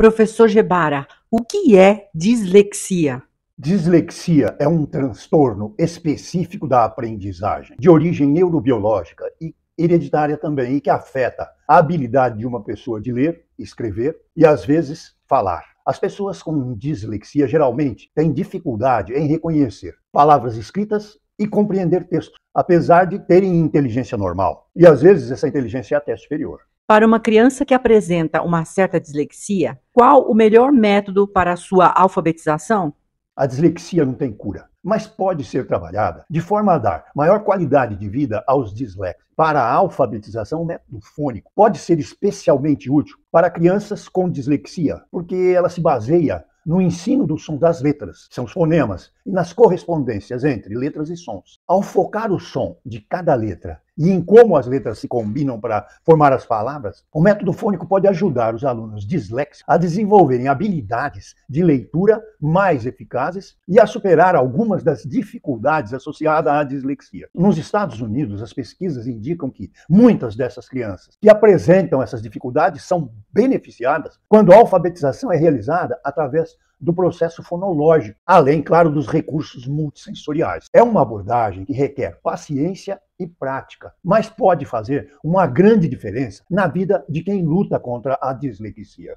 Professor Gebara, o que é dislexia? Dislexia é um transtorno específico da aprendizagem, de origem neurobiológica e hereditária também, e que afeta a habilidade de uma pessoa de ler, escrever e, às vezes, falar. As pessoas com dislexia geralmente têm dificuldade em reconhecer palavras escritas e compreender textos, apesar de terem inteligência normal. E às vezes essa inteligência é até superior. Para uma criança que apresenta uma certa dislexia, qual o melhor método para a sua alfabetização? A dislexia não tem cura, mas pode ser trabalhada de forma a dar maior qualidade de vida aos disléxicos. Para a alfabetização, o método fônico pode ser especialmente útil para crianças com dislexia, porque ela se baseia no ensino do som das letras, são os fonemas, e nas correspondências entre letras e sons. Ao focar o som de cada letra e em como as letras se combinam para formar as palavras, o método fônico pode ajudar os alunos disléxicos a desenvolverem habilidades de leitura mais eficazes e a superar algumas das dificuldades associadas à dislexia. Nos Estados Unidos, as pesquisas indicam que muitas dessas crianças que apresentam essas dificuldades são beneficiadas quando a alfabetização é realizada através do processo fonológico, além, claro, dos recursos multissensoriais. É uma abordagem que requer paciência e prática, mas pode fazer uma grande diferença na vida de quem luta contra a dislexia.